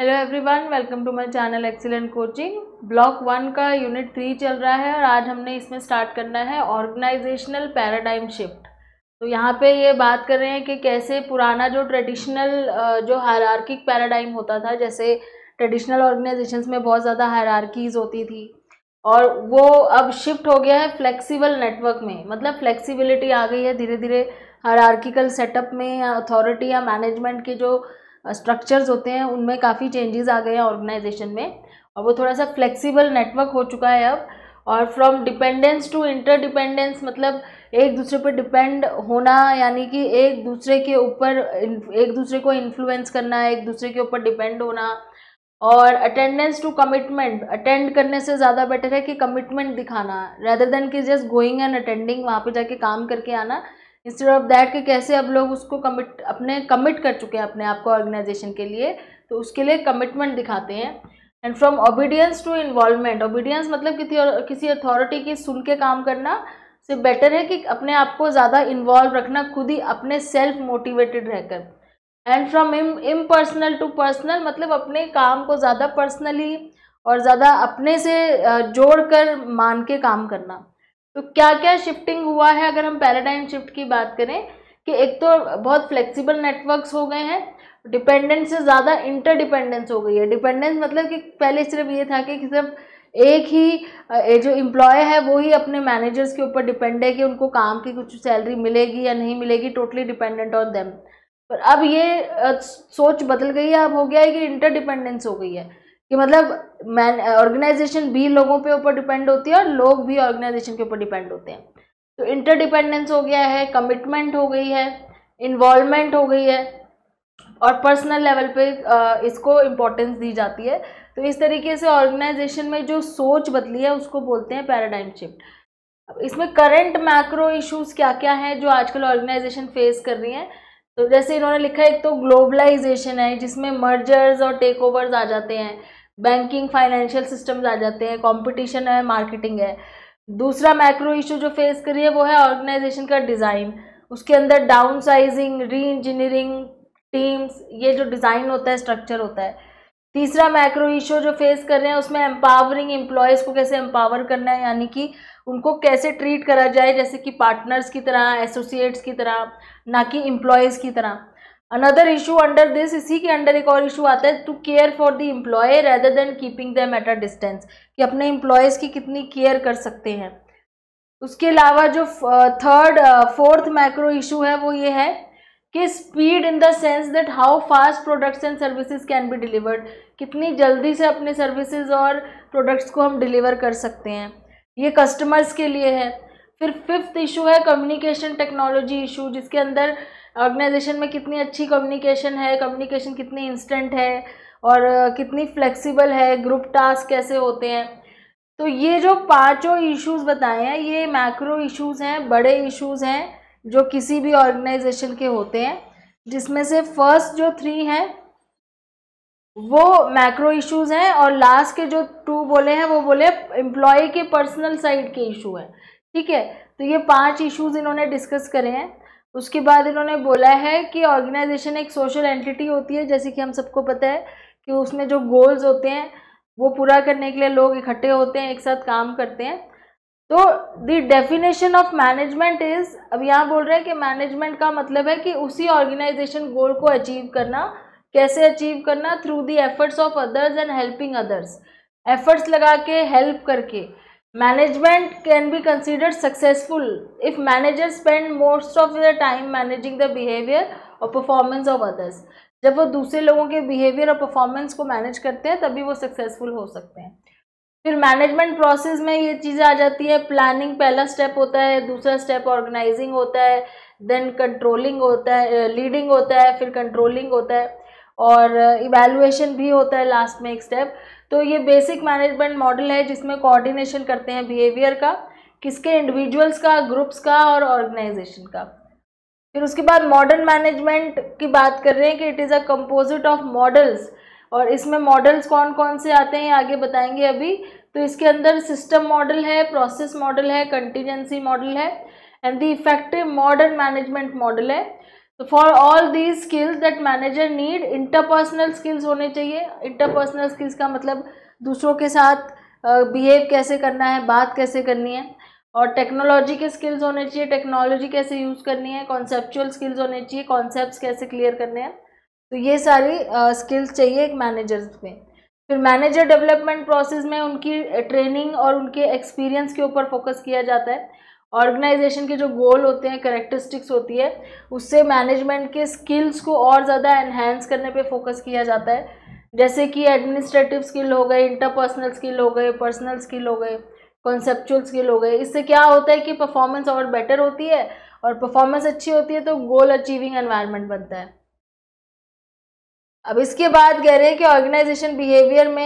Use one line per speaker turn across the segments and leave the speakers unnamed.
hello everyone welcome to my channel excellent coaching block one का unit three चल रहा है और आज हमने इसमें स्टार्ट करना है ऑर्गेनाइजेशनल पैराडाइम शिफ्ट तो यहाँ पे ये बात कर रहे हैं कि कैसे पुराना जो ट्रेडिशनल जो हायरार्किक पैराडाइम होता था जैसे ट्रेडिशनल ऑर्गेनाइजेशन में बहुत ज़्यादा हायरार्कीज़ होती थी और वो अब शिफ्ट हो गया है फ्लेक्सीबल नेटवर्क में मतलब फ्लेक्सीबिलिटी आ गई है धीरे धीरे हायरार्किकल सेटअप में या अथॉरिटी या मैनेजमेंट के जो स्ट्रक्चर्स होते हैं उनमें काफ़ी चेंजेस आ गए हैं ऑर्गेनाइजेशन में और वो थोड़ा सा फ्लेक्सिबल नेटवर्क हो चुका है अब और from dependence to interdependence मतलब एक दूसरे पर डिपेंड होना यानी कि एक दूसरे के ऊपर एक दूसरे को इन्फ्लुएंस करना एक दूसरे के ऊपर डिपेंड होना और अटेंडेंस टू कमिटमेंट अटेंड करने से ज़्यादा बेटर है कि कमिटमेंट दिखाना रेदर देन कि जस्ट गोइंग एंड अटेंडिंग वहाँ पे जाके काम करके आना इंस्टेड ऑफ दैट कि कैसे अब लोग उसको कमिट अपने कमिट कर चुके हैं अपने आप को ऑर्गेनाइजेशन के लिए तो उसके लिए कमिटमेंट दिखाते हैं and from obedience to involvement obedience मतलब किसी किसी अथॉरिटी की सुन के काम करना से बेटर है कि अपने आप को ज़्यादा इन्वॉल्व रखना खुद ही अपने सेल्फ मोटिवेटेड रहकर and from im impersonal to personal मतलब अपने काम को ज़्यादा पर्सनली और ज़्यादा अपने से जोड़ कर मान के काम करना तो क्या क्या शिफ्टिंग हुआ है अगर हम पैराडाइम शिफ्ट की बात करें कि एक तो बहुत फ्लेक्सिबल नेटवर्क्स हो गए हैं डिपेंडेंस से ज़्यादा इंटरडिपेंडेंस हो गई है डिपेंडेंस मतलब कि पहले सिर्फ ये था कि सिर्फ एक ही जो इम्प्लॉय है वो ही अपने मैनेजर्स के ऊपर डिपेंड है कि उनको काम की कुछ सैलरी मिलेगी या नहीं मिलेगी टोटली डिपेंडेंट ऑन देम पर अब ये सोच बदल गई है अब हो गया है कि इंटरडिपेंडेंस हो गई है कि मतलब मैन ऑर्गेनाइजेशन भी लोगों पे ऊपर डिपेंड होती है और लोग भी ऑर्गेनाइजेशन के ऊपर डिपेंड होते हैं तो इंटरडिपेंडेंस हो गया है कमिटमेंट हो गई है इन्वॉल्वमेंट हो गई है और पर्सनल लेवल पे इसको इम्पोर्टेंस दी जाती है तो इस तरीके से ऑर्गेनाइजेशन में जो सोच बदली है उसको बोलते हैं पैराडाइम शिफ्ट अब इसमें करंट मैक्रो इश्यूज क्या क्या हैं जो आजकल ऑर्गेनाइजेशन फेस कर रही हैं तो जैसे इन्होंने लिखा है एक तो ग्लोबलाइजेशन है जिसमें मर्जर्स और टेक ओवर्स आ जाते हैं बैंकिंग फाइनेंशियल सिस्टम्स आ जाते हैं कंपटीशन है मार्केटिंग है दूसरा मैक्रो इशू जो फेस करिए वो है ऑर्गेनाइजेशन का डिज़ाइन उसके अंदर downsizing reengineering teams ये जो डिज़ाइन होता है स्ट्रक्चर होता है तीसरा मैक्रो इशू जो फेस कर रहे हैं उसमें एम्पावरिंग एम्प्लॉयज़ को कैसे एम्पावर करना है यानी कि उनको कैसे ट्रीट करा जाए जैसे कि पार्टनर्स की तरह एसोसिएट्स की तरह ना कि एम्प्लॉयज़ की तरह अनदर इशू अंडर दिस इसी के अंडर एक और इशू आता है to care for the employee rather than keeping them at a distance कि अपने इम्प्लॉयज़ की कितनी केयर कर सकते हैं उसके अलावा जो थर्ड फोर्थ माइक्रो इशू है वो ये है कि speed in the sense that how fast products and services can be delivered कितनी जल्दी से अपने सर्विसेज और प्रोडक्ट्स को हम डिलीवर कर सकते हैं ये कस्टमर्स के लिए है फिर फिफ्थ इशू है कम्युनिकेशन टेक्नोलॉजी इशू जिसके अंदर ऑर्गेनाइजेशन में कितनी अच्छी कम्युनिकेशन है कम्युनिकेशन कितनी इंस्टेंट है और कितनी फ्लेक्सिबल है ग्रुप टास्क कैसे होते हैं तो ये जो पांचों इश्यूज बताए हैं ये मैक्रो इश्यूज हैं बड़े इश्यूज हैं जो किसी भी ऑर्गेनाइजेशन के होते हैं जिसमें से फर्स्ट जो थ्री हैं वो मैक्रो इश्यूज हैं और लास्ट के जो टू बोले हैं वो बोले एम्प्लॉय के पर्सनल साइड के इशू हैं ठीक है तो ये पांच इश्यूज इन्होंने डिस्कस करे हैं उसके बाद इन्होंने बोला है कि ऑर्गेनाइजेशन एक सोशल एंटिटी होती है जैसे कि हम सबको पता है कि उसमें जो गोल्स होते हैं वो पूरा करने के लिए लोग इकट्ठे होते हैं एक साथ काम करते हैं तो the definition of management is अब यहाँ बोल रहे हैं कि मैनेजमेंट का मतलब है कि उसी ऑर्गेनाइजेशन गोल को अचीव करना कैसे अचीव करना through the efforts of others and helping others efforts लगा के हेल्प करके management can be considered successful if manager spend most of the time managing the behaviour और परफॉर्मेंस ऑफ अदर्स जब वो दूसरे लोगों के बिहेवियर और परफॉर्मेंस को मैनेज करते हैं तभी वो सक्सेसफुल हो सकते हैं फिर मैनेजमेंट प्रोसेस में ये चीज़ें आ जाती है प्लानिंग पहला स्टेप होता है दूसरा स्टेप ऑर्गेनाइजिंग होता है देन कंट्रोलिंग होता है लीडिंग होता है फिर कंट्रोलिंग होता है और इवेलुएशन भी होता है लास्ट में एक स्टेप तो ये बेसिक मैनेजमेंट मॉडल है जिसमें कोऑर्डिनेशन करते हैं बिहेवियर का किसके इंडिविजुअल्स का ग्रुप्स का और ऑर्गेनाइजेशन का फिर उसके बाद मॉडर्न मैनेजमेंट की बात कर रहे हैं कि it is a composite of models और इसमें मॉडल्स कौन कौन से आते हैं आगे बताएंगे अभी तो इसके अंदर सिस्टम मॉडल है प्रोसेस मॉडल है कंटीजेंसी मॉडल है and the effective modern management model है तो for all these skills that manager need interpersonal skills होने चाहिए इंटरपर्सनल स्किल्स का मतलब दूसरों के साथ बिहेव uh, कैसे करना है बात कैसे करनी है और टेक्नोलॉजी के स्किल्स होने चाहिए टेक्नोलॉजी कैसे यूज़ करनी है कॉन्सेप्चुअल स्किल्स होने चाहिए कॉन्सेप्ट कैसे क्लियर करने हैं तो ये सारी स्किल्स uh, चाहिए एक मैनेजर में फिर मैनेजर डेवलपमेंट प्रोसेस में उनकी ट्रेनिंग और उनके एक्सपीरियंस के ऊपर फोकस किया जाता है ऑर्गेनाइजेशन के जो गोल होते हैं करेक्टरिस्टिक्स होती है उससे मैनेजमेंट के स्किल्स को और ज़्यादा एनहेंस करने पे फोकस किया जाता है जैसे कि एडमिनिस्ट्रेटिव स्किल हो गए इंटरपर्सनल स्किल हो गए पर्सनल स्किल हो गए कॉन्सेपचुअल स्किल हो गए इससे क्या होता है कि परफॉर्मेंस और बेटर होती है और परफॉर्मेंस अच्छी होती है तो गोल अचीविंग एनवायरमेंट बनता है अब इसके बाद कह रहे हैं कि ऑर्गेनाइजेशन बिहेवियर में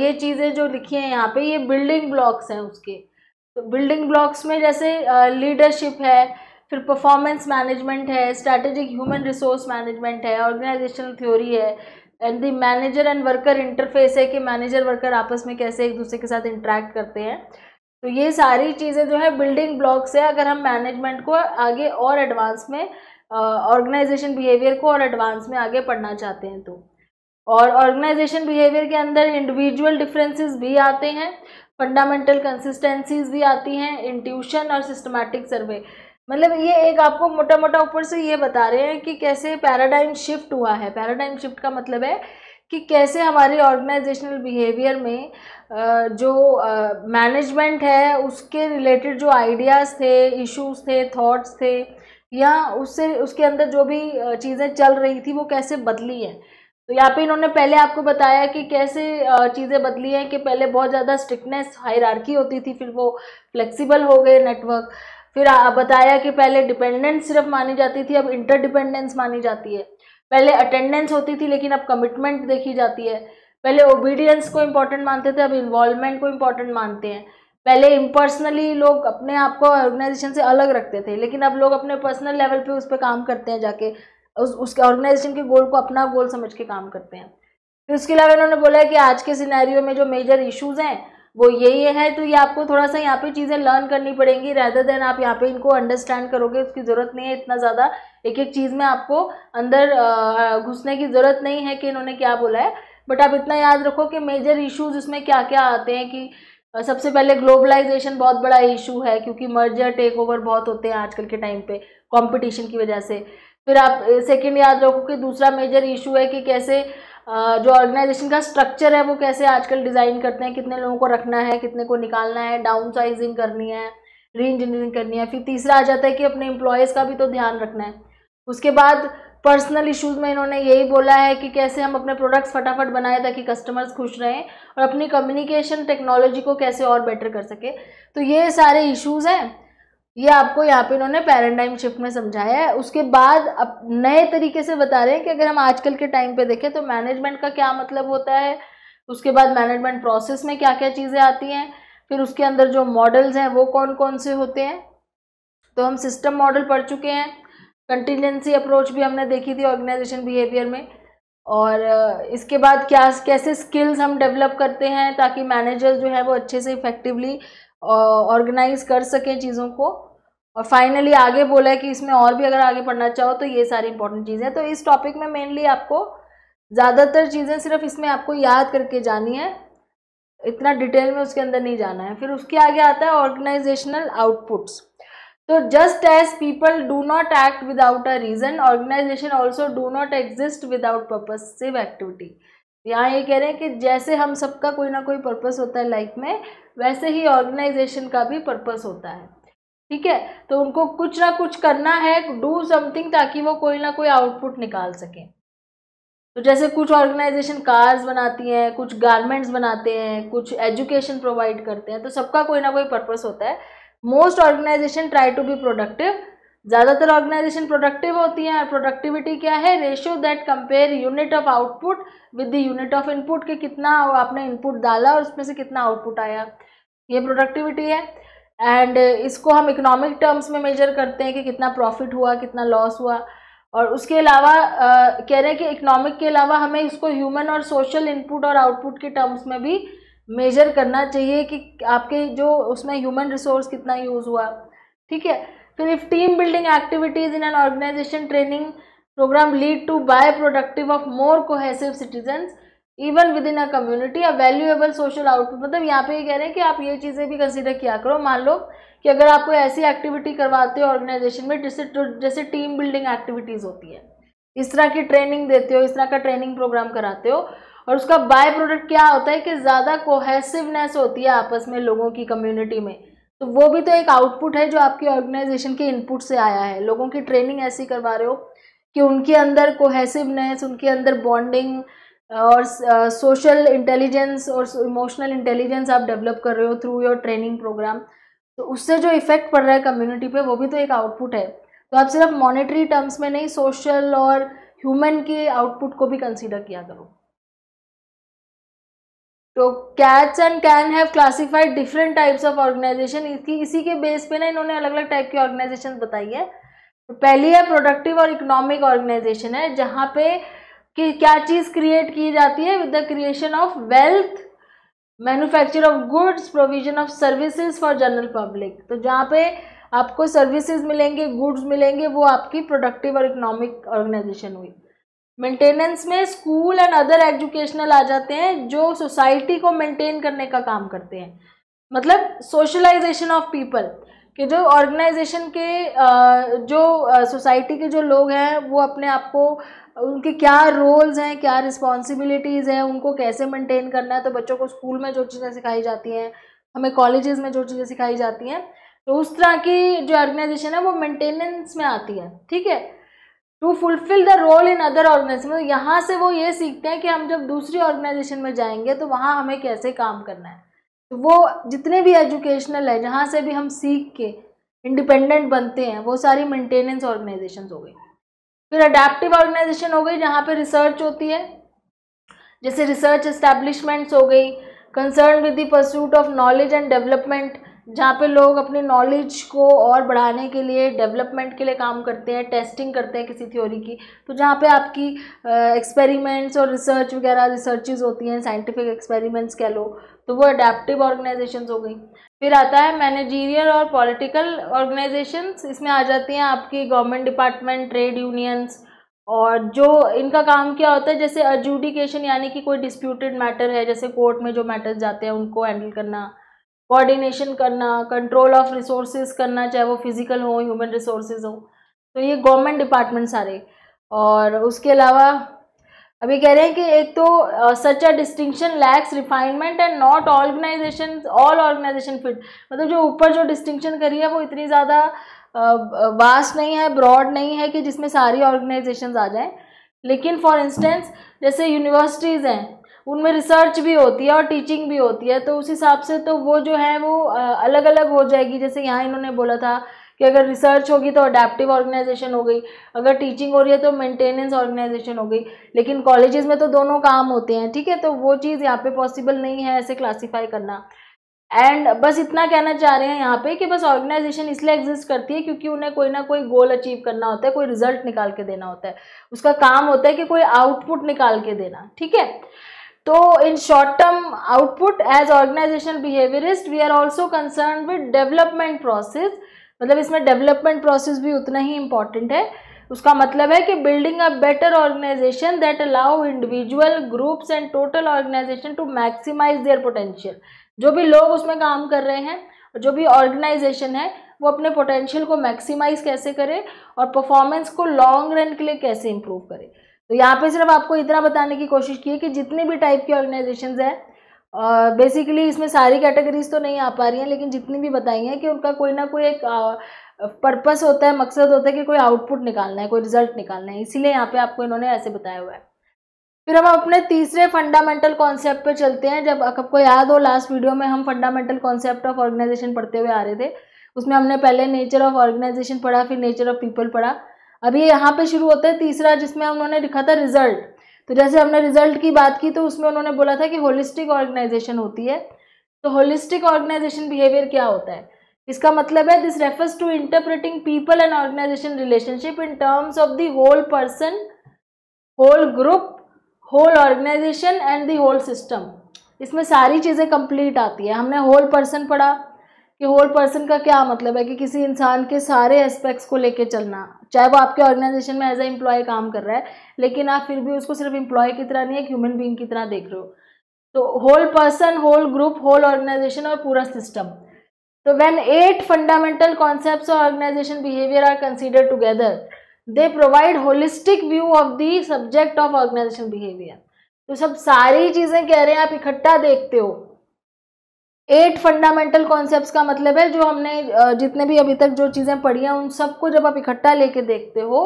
ये चीज़ें जो लिखी हैं यहाँ पे ये बिल्डिंग ब्लॉक्स हैं उसके बिल्डिंग तो ब्लॉक्स में जैसे लीडरशिप है फिर परफॉर्मेंस मैनेजमेंट है स्ट्रैटेजिक ह्यूमन रिसोर्स मैनेजमेंट है ऑर्गेनाइजेशनल थ्योरी है and the manager and worker interface है कि मैनेजर वर्कर आपस में कैसे एक दूसरे के साथ इंटरेक्ट करते हैं तो ये सारी चीज़ें जो है बिल्डिंग ब्लॉक्स है अगर हम मैनेजमेंट को आगे और एडवांस में ऑर्गेनाइजेशन बिहेवियर को और एडवांस में आगे पढ़ना चाहते हैं तो और ऑर्गेनाइजेशन बिहेवियर के अंदर इंडिविजुअल डिफरेंसेस भी आते हैं फंडामेंटल कंसिस्टेंसीज भी आती हैं इंट्यूशन और सिस्टमैटिक सर्वे मतलब ये एक आपको मोटा मोटा ऊपर से ये बता रहे हैं कि कैसे पैराडाइम शिफ्ट हुआ है पैराडाइम शिफ्ट का मतलब है कि कैसे हमारी ऑर्गेनाइजेशनल बिहेवियर में जो मैनेजमेंट है उसके रिलेटेड जो आइडियाज़ थे इश्यूज थे थॉट्स थे या उससे उसके अंदर जो भी चीज़ें चल रही थी वो कैसे बदली हैं तो यहाँ पे इन्होंने पहले आपको बताया कि कैसे चीज़ें बदली हैं कि पहले बहुत ज़्यादा स्ट्रिक्टनेस हायरार्की होती थी फिर वो फ्लेक्सिबल हो गए नेटवर्क फिर बताया कि पहले डिपेंडेंस सिर्फ मानी जाती थी अब इंटरडिपेंडेंस मानी जाती है पहले अटेंडेंस होती थी लेकिन अब कमिटमेंट देखी जाती है पहले ओबीडियंस को इम्पोर्टेंट मानते थे अब इन्वॉल्वमेंट को इम्पोर्टेंट मानते हैं पहले इम्पर्सनली लोग अपने आप को ऑर्गेनाइजेशन से अलग रखते थे लेकिन अब लोग अपने पर्सनल लेवल पे उस पर काम करते हैं जाके उस उसके ऑर्गेनाइजेशन के गोल को अपना गोल समझ के काम करते हैं फिर उसके अलावा इन्होंने बोला है कि आज के सिनेरियो में जो मेजर इश्यूज हैं वो यही है तो ये आपको थोड़ा सा यहाँ पे चीज़ें लर्न करनी पड़ेंगी रैदर देन आप यहाँ पे इनको अंडरस्टैंड करोगे उसकी ज़रूरत नहीं है इतना ज़्यादा एक एक चीज़ में आपको अंदर घुसने की ज़रूरत नहीं है कि इन्होंने क्या बोला है बट आप इतना याद रखो कि मेजर इश्यूज़ उसमें क्या क्या आते हैं कि सबसे पहले ग्लोबलाइजेशन बहुत बड़ा इशू है क्योंकि मर्जर टेक ओवर बहुत होते हैं आजकल के टाइम पे कंपटीशन की वजह से फिर आप सेकंड याद रखो कि दूसरा मेजर इशू है कि कैसे जो ऑर्गेनाइजेशन का स्ट्रक्चर है वो कैसे आजकल डिज़ाइन करते हैं कितने लोगों को रखना है कितने को निकालना है डाउन साइजिंग करनी है री इंजीनियरिंग करनी है फिर तीसरा आ जाता है कि अपने एम्प्लॉयज़ का भी तो ध्यान रखना है उसके बाद पर्सनल इश्यूज़ में इन्होंने यही बोला है कि कैसे हम अपने प्रोडक्ट्स फटाफट बनाएं ताकि कस्टमर्स खुश रहें और अपनी कम्युनिकेशन टेक्नोलॉजी को कैसे और बेटर कर सके तो ये सारे इश्यूज़ हैं ये आपको यहाँ पे इन्होंने पैराडाइम शिफ्ट में समझाया है उसके बाद अब नए तरीके से बता रहे हैं कि अगर हम आजकल के टाइम पे देखें तो मैनेजमेंट का क्या मतलब होता है उसके बाद मैनेजमेंट प्रोसेस में क्या क्या चीज़ें आती हैं फिर उसके अंदर जो मॉडल्स हैं वो कौन कौन से होते हैं तो हम सिस्टम मॉडल पढ़ चुके हैं कंटीजेंसी अप्रोच भी हमने देखी थी ऑर्गेनाइजेशन बिहेवियर में और इसके बाद क्या कैसे स्किल्स हम डेवलप करते हैं ताकि मैनेजर्स जो है वो अच्छे से इफ़ेक्टिवली ऑर्गेनाइज कर सकें चीज़ों को और फाइनली आगे बोला है कि इसमें और भी अगर आगे पढ़ना चाहो तो ये सारी इंपॉर्टेंट चीज़ें तो इस टॉपिक में मेनली आपको ज़्यादातर चीज़ें सिर्फ इसमें आपको याद करके जानी है इतना डिटेल में उसके अंदर नहीं जाना है फिर उसके आगे आता है ऑर्गेनाइजेशनल आउटपुट्स तो just as people do not act without a reason organisation also do not exist without purposive activity यहाँ ये कह रहे हैं कि जैसे हम सबका कोई ना कोई पर्पज़ होता है लाइफ में वैसे ही ऑर्गेनाइजेशन का भी पर्पज होता है ठीक है तो उनको कुछ ना कुछ करना है डू समथिंग ताकि वो कोई ना कोई आउटपुट निकाल सकें तो जैसे कुछ ऑर्गेनाइजेशन कार्स बनाती हैं कुछ गारमेंट्स बनाते हैं कुछ एजुकेशन प्रोवाइड करते हैं तो सबका कोई ना कोई पर्पस होता है most organisation try to be productive ज़्यादातर ऑर्गेनाइजेशन प्रोडक्टिव होती हैं और प्रोडक्टिविटी क्या है ratio that compare unit of output with the unit of input के कितना आपने इनपुट डाला और उसमें से कितना आउटपुट आया ये प्रोडक्टिविटी है एंड uh, इसको हम इकोनॉमिक टर्म्स में मेजर करते हैं कि कितना प्रॉफिट हुआ कितना लॉस हुआ और उसके अलावा uh, कह रहे हैं कि इकोनॉमिक के अलावा हमें इसको ह्यूमन और सोशल इनपुट और आउटपुट के टर्म्स में भी मेजर करना चाहिए कि आपके जो उसमें ह्यूमन रिसोर्स कितना यूज़ हुआ ठीक है फिर if team building activities in an organisation training programme lead to by productive of more cohesive citizens even within a community a valuable social output मतलब यहाँ पे ये कह रहे हैं कि आप ये चीज़ें भी कंसिडर किया करो मान लो कि अगर आप कोई ऐसी एक्टिविटी करवाते हो ऑर्गेनाइजेशन में जैसे तो जैसे टीम बिल्डिंग एक्टिविटीज़ होती है इस तरह की ट्रेनिंग देते हो इस तरह का ट्रेनिंग प्रोग्राम कराते हो और उसका बाय प्रोडक्ट क्या होता है कि ज़्यादा कोहेसिवनेस होती है आपस में लोगों की कम्युनिटी में तो वो भी तो एक आउटपुट है जो आपकी ऑर्गेनाइजेशन के इनपुट से आया है लोगों की ट्रेनिंग ऐसी करवा रहे हो कि उनके अंदर कोहेसिवनेस उनके अंदर बॉन्डिंग और सोशल uh, इंटेलिजेंस और इमोशनल इंटेलिजेंस आप डेवलप कर रहे हो थ्रू योर ट्रेनिंग प्रोग्राम तो उससे जो इफेक्ट पड़ रहा है कम्युनिटी पे वो भी तो एक आउटपुट है तो आप सिर्फ मॉनेटरी टर्म्स में नहीं सोशल और ह्यूमन के आउटपुट को भी कंसिडर किया करो तो Katz and Kahn have classified different types of organisation इसकी इसी के बेस पे ना इन्होंने अलग अलग टाइप की ऑर्गेनाइजेशन बताई है तो पहली है प्रोडक्टिव और इकोनॉमिक ऑर्गेनाइजेशन है जहाँ पे कि क्या चीज़ क्रिएट की जाती है with the creation of wealth manufacture of goods provision of services for general public तो जहाँ पे आपको सर्विसेज मिलेंगे गुड्स मिलेंगे वो आपकी प्रोडक्टिव और इकोनॉमिक ऑर्गेनाइजेशन हुई मेंटेनेंस में स्कूल एंड अदर एजुकेशनल आ जाते हैं जो सोसाइटी को मेंटेन करने का काम करते हैं मतलब सोशलाइजेशन ऑफ पीपल कि जो ऑर्गेनाइजेशन के जो सोसाइटी के जो लोग हैं वो अपने आप को उनके क्या रोल्स हैं क्या रिस्पॉन्सिबिलिटीज़ हैं उनको कैसे मेंटेन करना है तो बच्चों को स्कूल में जो चीज़ें सिखाई जाती हैं हमें कॉलेजेस में जो चीज़ें सिखाई जाती हैं तो उस तरह की जो ऑर्गेनाइजेशन है वो मेंटेनेंस में आती है ठीक है to fulfil the role in other organisation मतलब यहाँ से वो ये सीखते हैं कि हम जब दूसरी ऑर्गेनाइजेशन में जाएंगे तो वहाँ हमें कैसे काम करना है तो वो जितने भी एजुकेशनल है जहाँ से भी हम सीख के इंडिपेंडेंट बनते हैं वो सारी मेंटेनेंस ऑर्गेनाइजेशन हो गई फिर अडेप्टिव ऑर्गेनाइजेशन हो गई जहाँ पे रिसर्च होती है जैसे रिसर्च इस्टेब्लिशमेंट्स हो गई concern with the pursuit of knowledge and development जहाँ पे लोग अपनी नॉलेज को और बढ़ाने के लिए डेवलपमेंट के लिए काम करते हैं टेस्टिंग करते हैं किसी थ्योरी की तो जहाँ पे आपकी एक्सपेरिमेंट्स और रिसर्च वगैरह रिसर्चेज होती हैं साइंटिफिक एक्सपेरिमेंट्स कह लो तो वो अडेप्टिव ऑर्गेनाइजेशन हो गई फिर आता है मैनेजीरियल और पॉलिटिकल ऑर्गेनाइजेशंस इसमें आ जाती हैं आपकी गवर्नमेंट डिपार्टमेंट ट्रेड यूनियंस और जो इनका काम क्या होता है जैसे एडजुडिकेशन यानी कि कोई डिस्प्यूटेड मैटर है जैसे कोर्ट में जो मैटर्स जाते हैं उनको हैंडल करना कोऑर्डिनेशन करना कंट्रोल ऑफ रिसोर्सेज करना चाहे वो फिजिकल हो ह्यूमन रिसोर्सेज हो तो ये गवर्नमेंट डिपार्टमेंट सारे और उसके अलावा अभी कह रहे हैं कि एक तो such a distinction lacks refinement and not organisation all organisation fit मतलब जो ऊपर जो डिस्टिंक्शन करी है वो इतनी ज़्यादा वास्ट नहीं है ब्रॉड नहीं है कि जिसमें सारी ऑर्गेनाइजेशन आ जाएँ लेकिन फॉर इंस्टेंस जैसे यूनिवर्सिटीज़ हैं उनमें रिसर्च भी होती है और टीचिंग भी होती है तो उस हिसाब से तो वो जो है वो अलग अलग हो जाएगी जैसे यहाँ इन्होंने बोला था कि अगर रिसर्च होगी तो अडेप्टिव ऑर्गेनाइजेशन हो गई अगर टीचिंग हो रही है तो मेंटेनेंस ऑर्गेनाइजेशन हो गई लेकिन कॉलेजेस में तो दोनों काम होते हैं ठीक है तो वो चीज़ यहाँ पे पॉसिबल नहीं है ऐसे क्लासीफाई करना एंड बस इतना कहना चाह रहे हैं यहाँ पे कि बस ऑर्गेनाइजेशन इसलिए एग्जिस्ट करती है क्योंकि उन्हें कोई ना कोई गोल अचीव करना होता है कोई रिजल्ट निकाल के देना होता है उसका काम होता है कि कोई आउटपुट निकाल के देना ठीक है तो in short term output as organisation behaviourist we are also concern with development process मतलब इसमें डेवलपमेंट प्रोसेस भी उतना ही इम्पॉर्टेंट है उसका मतलब है कि building a better organisation that allow individual groups and total organisation to maximise their potential जो भी लोग उसमें काम कर रहे हैं जो भी ऑर्गेनाइजेशन है वो अपने पोटेंशियल को मैक्सिमाइज कैसे करे और परफॉर्मेंस को लॉन्ग रन के लिए कैसे इंप्रूव करे तो यहाँ पे सिर्फ आपको इतना बताने की कोशिश की है कि जितने भी टाइप की ऑर्गेनाइजेशन हैं बेसिकली इसमें सारी कैटेगरीज तो नहीं आ पा रही हैं लेकिन जितनी भी बताई हैं कि उनका कोई ना कोई एक पर्पस होता है मकसद होता है कि कोई आउटपुट निकालना है कोई रिजल्ट निकालना है इसीलिए यहाँ पे आपको इन्होंने ऐसे बताया हुआ है फिर हम अपने तीसरे फंडामेंटल कॉन्सेप्ट पे चलते हैं जब आपको याद हो लास्ट वीडियो में हम फंडामेंटल कॉन्सेप्ट ऑफ ऑर्गेनाइजेशन पढ़ते हुए आ रहे थे उसमें हमने पहले नेचर ऑफ ऑर्गेनाइजेशन पढ़ा फिर नेचर ऑफ पीपल पढ़ा अभी यहाँ पे शुरू होता है तीसरा जिसमें उन्होंने लिखा था रिजल्ट तो जैसे हमने रिजल्ट की बात की तो उसमें उन्होंने बोला था कि होलिस्टिक ऑर्गेनाइजेशन होती है तो होलिस्टिक ऑर्गेनाइजेशन बिहेवियर क्या होता है इसका मतलब है this refers to interpreting people and organisation relationship in terms of the whole person whole group whole organisation and the whole system इसमें सारी चीज़ें कंप्लीट आती है हमने होल पर्सन पढ़ा कि होल पर्सन का क्या मतलब है कि किसी इंसान के सारे एस्पेक्ट्स को लेके चलना चाहे वो आपके ऑर्गेनाइजेशन में एज ए एम्प्लॉय काम कर रहा है लेकिन आप फिर भी उसको सिर्फ एम्प्लॉय की तरह नहीं एक ह्यूमन बींग की तरह देख रहे हो तो whole person whole group whole organisation और पूरा सिस्टम तो when eight fundamental concept organisation behaviour are consider together they provide holistic view of the subject of organisation behaviour तो सब सारी चीज़ें कह रहे हैं आप इकट्ठा देखते हो एट फंडामेंटल कॉन्सेप्ट्स का मतलब है जो हमने जितने भी अभी तक जो चीज़ें पढ़ी हैं उन सबको जब आप इकट्ठा लेके देखते हो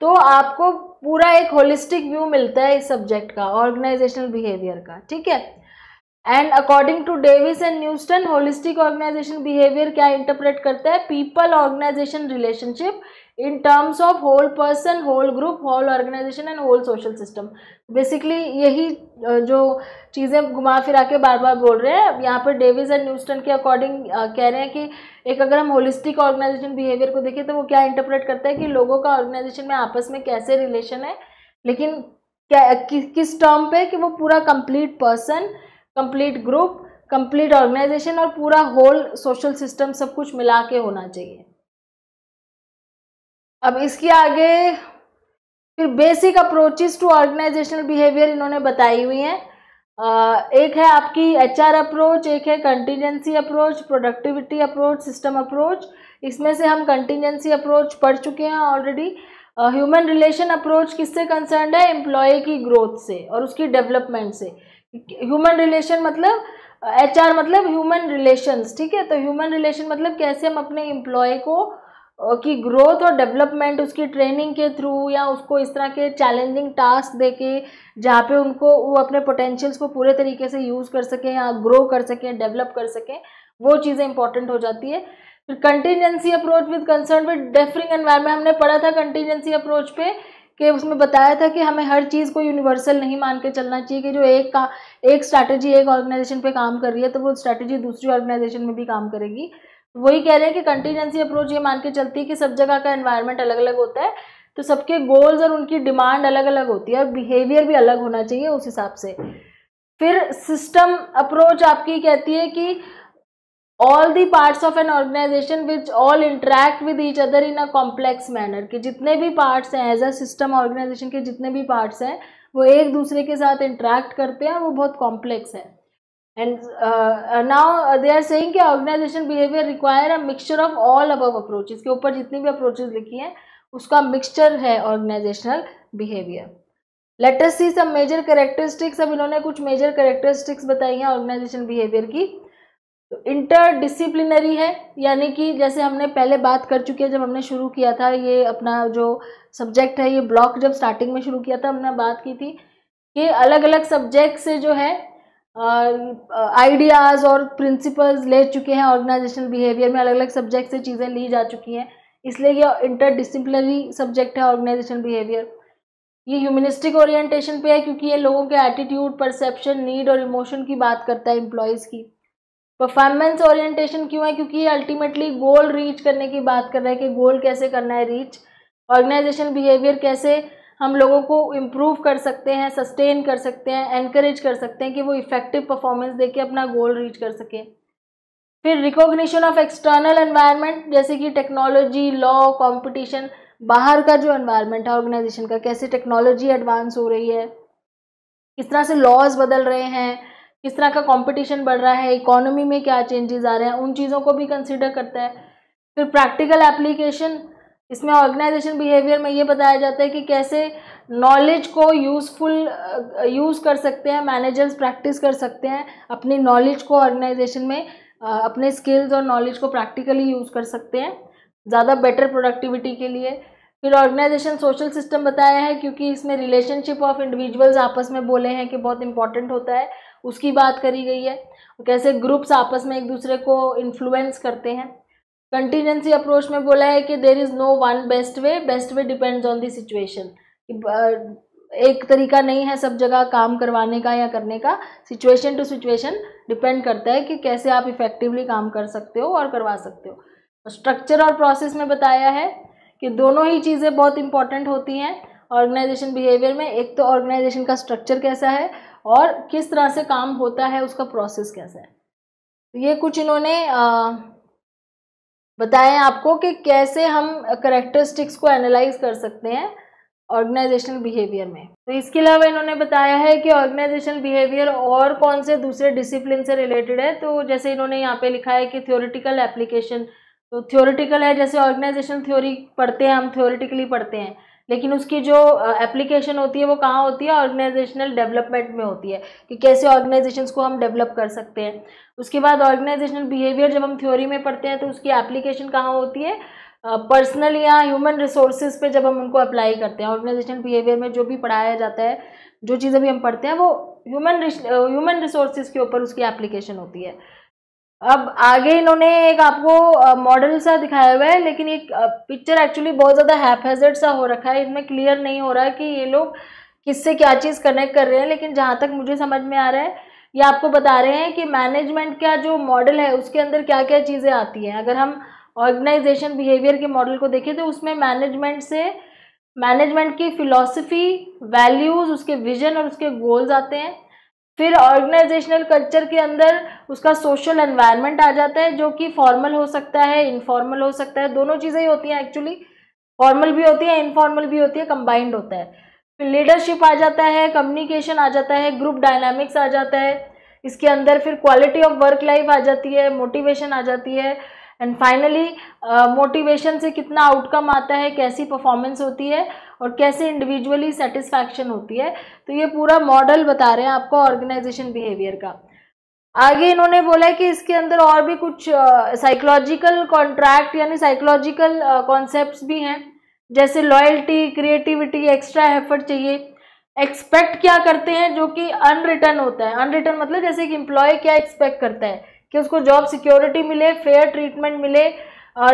तो आपको पूरा एक होलिस्टिक व्यू मिलता है इस सब्जेक्ट का ऑर्गेनाइजेशनल बिहेवियर का ठीक है and according to Davis and Newstrom holistic organisation behaviour क्या इंटरप्रेट करता है people organisation relationship in terms of whole person whole group whole organisation and whole social system basically यही जो चीज़ें घुमा फिरा के बार बार बोल रहे हैं यहाँ पर डेविज़ एंड न्यूस्टन के अकॉर्डिंग कह रहे हैं कि एक अगर हम होलिस्टिक ऑर्गेनाइजेशन बिहेवियर को देखें तो वो क्या इंटरप्रेट करता है कि लोगों का ऑर्गेनाइजेशन में आपस में कैसे रिलेशन है लेकिन क्या कि, किस टर्म पे कि वो पूरा complete person complete group complete organisation और पूरा होल सोशल सिस्टम सब कुछ मिला के होना चाहिए अब इसके आगे फिर basic approaches to organisational behaviour इन्होंने बताई हुई हैं एक है आपकी एचआर अप्रोच एक है contingency approach productivity approach system approach इसमें से हम कंटीजेंसी अप्रोच पढ़ चुके हैं ऑलरेडी ह्यूमन रिलेशन अप्रोच किससे कंसर्न है एम्प्लॉय की ग्रोथ से और उसकी डेवलपमेंट से ह्यूमन रिलेशन मतलब एच मतलब ह्यूमन रिलेशंस ठीक है तो ह्यूमन रिलेशन मतलब कैसे हम अपने एम्प्लॉय को की ग्रोथ और डेवलपमेंट उसकी ट्रेनिंग के थ्रू या उसको इस तरह के चैलेंजिंग टास्क दे के जहाँ पर उनको वो अपने पोटेंशियल्स को पूरे तरीके से यूज़ कर सकें या ग्रो कर सकें डेवलप कर सकें वो चीज़ें इंपॉर्टेंट हो जाती है फिर contingency approach with concern with differing environment हमने पढ़ा था कंटीजेंसी अप्रोच पे कि उसमें बताया था कि हमें हर चीज़ को यूनिवर्सल नहीं मान के चलना चाहिए कि जो एक का एक स्ट्रैटेजी एक ऑर्गेनाइजेशन पे काम कर रही है तो वो स्ट्रैटेजी दूसरी ऑर्गेनाइजेशन में भी काम करेगी वही कह रहे हैं कि कंटीजेंसी अप्रोच ये मान के चलती है कि सब जगह का एनवायरनमेंट अलग अलग होता है तो सबके गोल्स और उनकी डिमांड अलग अलग होती है और बिहेवियर भी अलग होना चाहिए उस हिसाब से फिर सिस्टम अप्रोच आपकी कहती है कि all the parts of an organisation which all interact with each other in a complex manner कि जितने भी पार्ट्स हैं एज अ सिस्टम ऑर्गेनाइजेशन के जितने भी पार्ट्स हैं वो एक दूसरे के साथ इंटरेक्ट करते हैं और वो बहुत कॉम्प्लेक्स है and uh, now they are saying कि organization behavior require a mixture of all above approaches इसके ऊपर जितनी भी approaches लिखी हैं उसका mixture है organizational behavior let us see some major characteristics अब इन्होंने कुछ major characteristics बताई हैं organization behavior की तो इंटर डिसिप्लिनरी है यानी कि जैसे हमने पहले बात कर चुके हैं जब हमने शुरू किया था ये अपना जो सब्जेक्ट है ये ब्लॉक जब स्टार्टिंग में शुरू किया था हमने बात की थी कि अलग अलग सब्जेक्ट से जो है आइडियाज़ और प्रिंसिपल्स ले चुके हैं ऑर्गेनाइजेशनल बिहेवियर में अलग अलग सब्जेक्ट से चीज़ें ली जा चुकी हैं इसलिए ये इंटर डिसिप्लिनरी सब्जेक्ट है ऑर्गेनाइजेशनल बिहेवियर ये ह्यूमनिस्टिक ओरिएंटेशन पे है क्योंकि ये लोगों के एटीट्यूड परसेप्शन नीड और इमोशन की बात करता है एम्प्लॉयज़ की परफॉर्मेंस ओरिएंटेशन क्यों है क्योंकि ये अल्टीमेटली गोल रीच करने की बात कर रहा है कि गोल कैसे करना है रीच ऑर्गेनाइजेशन बिहेवियर कैसे हम लोगों को इम्प्रूव कर सकते हैं सस्टेन कर सकते हैं एनकरेज कर सकते हैं कि वो इफ़ेक्टिव परफॉर्मेंस दे के अपना गोल रीच कर सकें फिर रिकॉग्निशन ऑफ एक्सटर्नल एनवायरनमेंट जैसे कि टेक्नोलॉजी लॉ कंपटीशन बाहर का जो एनवायरनमेंट है ऑर्गेनाइजेशन का कैसे टेक्नोलॉजी एडवांस हो रही है किस तरह से लॉज बदल रहे हैं किस तरह का कॉम्पिटिशन बढ़ रहा है इकोनॉमी में क्या चेंजेस आ रहे हैं उन चीज़ों को भी कंसिडर करता है फिर प्रैक्टिकल एप्लीकेशन इसमें ऑर्गेनाइजेशन बिहेवियर में ये बताया जाता है कि कैसे नॉलेज को यूज़फुल यूज़ कर सकते हैं मैनेजर्स प्रैक्टिस कर सकते हैं अपनी नॉलेज को ऑर्गेनाइजेशन में अपने स्किल्स और नॉलेज को प्रैक्टिकली यूज़ कर सकते हैं ज़्यादा बेटर प्रोडक्टिविटी के लिए फिर ऑर्गेनाइजेशन सोशल सिस्टम बताया है क्योंकि इसमें रिलेशनशिप ऑफ इंडिविजुअल्स आपस में बोले हैं कि बहुत इंपॉर्टेंट होता है उसकी बात करी गई है कैसे ग्रुप्स आपस में एक दूसरे को इन्फ्लुएंस करते हैं कंटीजेंसी अप्रोच में बोला है कि there is no one best way best way depends on the situation एक तरीका नहीं है सब जगह काम करवाने का या करने का सिचुएशन टू सिचुएशन डिपेंड करता है कि कैसे आप इफ़ेक्टिवली काम कर सकते हो और करवा सकते हो स्ट्रक्चर और प्रोसेस में बताया है कि दोनों ही चीज़ें बहुत इंपॉर्टेंट होती हैं ऑर्गेनाइजेशन बिहेवियर में एक तो ऑर्गेनाइजेशन का स्ट्रक्चर कैसा है और किस तरह से काम होता है उसका प्रोसेस कैसा है तो ये कुछ इन्होंने आ, बताएं आपको कि कैसे हम करेक्टरिस्टिक्स को एनालाइज कर सकते हैं ऑर्गेनाइजेशनल बिहेवियर में तो इसके अलावा इन्होंने बताया है कि ऑर्गेनाइजेशनल बिहेवियर और कौन से दूसरे डिसिप्लिन से रिलेटेड है तो जैसे इन्होंने यहाँ पे लिखा है कि थ्योरेटिकल एप्लीकेशन तो थ्योरेटिकल है जैसे ऑर्गेनाइजेशन थ्योरी पढ़ते हैं हम थ्योरेटिकली पढ़ते हैं लेकिन उसकी जो एप्लीकेशन होती है वो कहाँ होती है ऑर्गेनाइजेशनल डेवलपमेंट में होती है कि कैसे ऑर्गेनाइजेशन को हम डेवलप कर सकते हैं उसके बाद ऑर्गेनाइजेशनल बिहेवियर जब हम थ्योरी में पढ़ते हैं तो उसकी एप्लीकेशन कहाँ होती है पर्सनल या ह्यूमन रिसोर्सेज पे जब हम उनको अप्लाई करते हैं ऑर्गेनाइजेशनल बिहेवियर में जो भी पढ़ाया जाता है जो चीज़ें भी हम पढ़ते हैं वो ह्यूमन ह्यूमन रिसोर्सेज के ऊपर उसकी एप्लीकेशन होती है अब आगे इन्होंने एक आपको मॉडल सा दिखाया हुआ है लेकिन एक पिक्चर एक्चुअली बहुत ज़्यादा हैफेजर्ड सा हो रखा है इसमें क्लियर नहीं हो रहा है कि ये लोग किससे क्या चीज़ कनेक्ट कर रहे हैं लेकिन जहाँ तक मुझे समझ में आ रहा है ये आपको बता रहे हैं कि मैनेजमेंट का जो मॉडल है उसके अंदर क्या क्या चीज़ें आती हैं अगर हम ऑर्गेनाइजेशन बिहेवियर के मॉडल को देखें तो उसमें मैनेजमेंट से मैनेजमेंट की फ़िलासफ़ी वैल्यूज़ उसके विजन और उसके गोल्स आते हैं फिर ऑर्गेनाइजेशनल कल्चर के अंदर उसका सोशल एनवायरनमेंट आ जाता है जो कि फॉर्मल हो सकता है इनफॉर्मल हो सकता है दोनों चीज़ें ही होती हैं एक्चुअली फॉर्मल भी होती है इनफॉर्मल भी होती है कंबाइंड होता है फिर लीडरशिप आ जाता है कम्युनिकेशन आ जाता है ग्रुप डायनामिक्स आ जाता है इसके अंदर फिर क्वालिटी ऑफ वर्क लाइफ आ जाती है मोटिवेशन आ जाती है एंड फाइनली मोटिवेशन से कितना आउटकम आता है कैसी परफॉर्मेंस होती है और कैसे इंडिविजुअली सेटिस्फैक्शन होती है तो ये पूरा मॉडल बता रहे हैं आपको ऑर्गेनाइजेशन बिहेवियर का आगे इन्होंने बोला है कि इसके अंदर और भी कुछ साइकोलॉजिकल uh, कॉन्ट्रैक्ट यानी साइकोलॉजिकल कॉन्सेप्ट uh, भी हैं जैसे लॉयल्टी क्रिएटिविटी एक्स्ट्रा एफर्ट चाहिए एक्सपेक्ट क्या करते हैं जो कि अनरिटर्न होता है अनरिटर्न मतलब जैसे कि एम्प्लॉय क्या एक्सपेक्ट करता है कि उसको जॉब सिक्योरिटी मिले फेयर ट्रीटमेंट मिले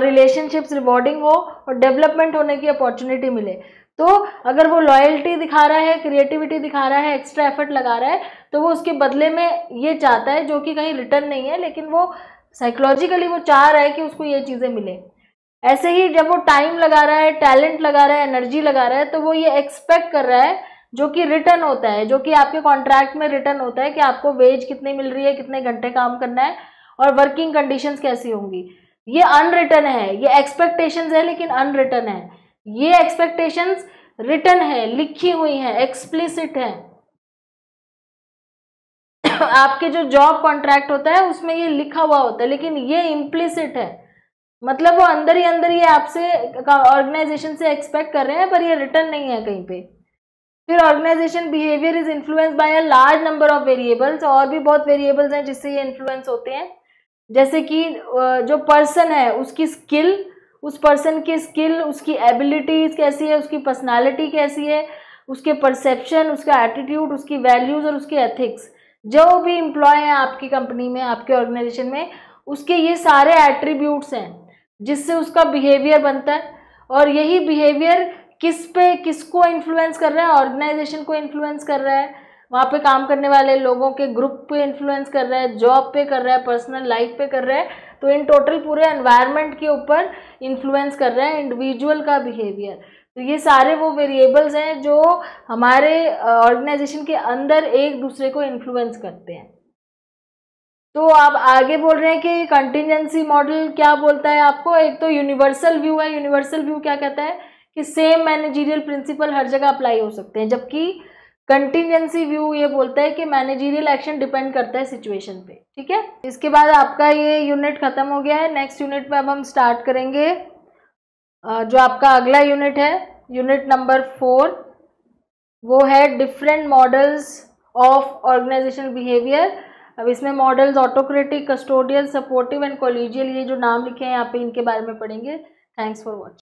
रिलेशनशिप्स रिवॉर्डिंग हो और डेवलपमेंट होने की अपॉर्चुनिटी मिले तो अगर वो लॉयल्टी दिखा रहा है क्रिएटिविटी दिखा रहा है एक्स्ट्रा एफर्ट लगा रहा है तो वो उसके बदले में ये चाहता है जो कि कहीं रिटर्न नहीं है लेकिन वो साइकोलॉजिकली वो चाह रहा है कि उसको ये चीज़ें मिले ऐसे ही जब वो टाइम लगा रहा है टैलेंट लगा रहा है एनर्जी लगा रहा है तो वो ये एक्सपेक्ट कर रहा है जो कि रिटर्न होता है जो कि आपके कॉन्ट्रैक्ट में रिटर्न होता है कि आपको वेज कितनी मिल रही है कितने घंटे काम करना है और वर्किंग कंडीशंस कैसी होंगी ये अनरिटर्न है ये एक्सपेक्टेशंस है लेकिन अनरिटर्न है ये एक्सपेक्टेशंस रिटर्न है लिखी हुई है एक्सप्लिसिट है आपके जो जॉब कॉन्ट्रैक्ट होता है उसमें ये लिखा हुआ होता है लेकिन ये इम्प्लिसिट है मतलब वो अंदर ही अंदर ये आपसे ऑर्गेनाइजेशन से एक्सपेक्ट कर रहे हैं पर ये रिटर्न नहीं है कहीं पे फिर organisation behaviour is influence by a large number of variables और भी बहुत वेरिएबल्स हैं जिससे ये इन्फ्लुएंस होते हैं जैसे कि जो पर्सन है उसकी स्किल उस पर्सन की स्किल उसकी एबिलिटीज कैसी है उसकी पर्सनालिटी कैसी है उसके परसेप्शन उसका एटीट्यूड उसकी वैल्यूज़ और उसके एथिक्स जो भी इम्प्लॉय हैं आपकी कंपनी में आपके ऑर्गेनाइजेशन में उसके ये सारे एट्रीब्यूट्स हैं जिससे उसका बिहेवियर बनता है और यही बिहेवियर किस पे किसको इन्फ्लुएंस कर रहा है ऑर्गेनाइजेशन को इन्फ्लुएंस कर रहा है वहाँ पे काम करने वाले लोगों के ग्रुप पे इन्फ्लुएंस कर रहा है जॉब पे कर रहा है पर्सनल लाइफ पे कर रहा है तो इन टोटल पूरे एनवायरनमेंट के ऊपर इन्फ्लुएंस कर रहा है इंडिविजुअल का बिहेवियर तो ये सारे वो वेरिएबल्स हैं जो हमारे ऑर्गेनाइजेशन के अंदर एक दूसरे को इन्फ्लुएंस करते हैं तो आप आगे बोल रहे हैं कि कंटिजेंसी मॉडल क्या बोलता है आपको एक तो यूनिवर्सल व्यू है यूनिवर्सल व्यू क्या कहता है कि सेम मैनेजीरियल प्रिंसिपल हर जगह अप्लाई हो सकते हैं जबकि कंटीजेंसी व्यू ये बोलता है कि मैनेजीरियल एक्शन डिपेंड करता है सिचुएशन पे ठीक है इसके बाद आपका ये यूनिट खत्म हो गया है नेक्स्ट यूनिट में अब हम स्टार्ट करेंगे जो आपका अगला यूनिट है यूनिट नंबर फोर वो है different models of organisational behaviour अब इसमें models autocratic custodial supportive and collegial ये जो नाम लिखे हैं यहाँ पे इनके बारे में पढ़ेंगे थैंक्स फॉर वॉचिंग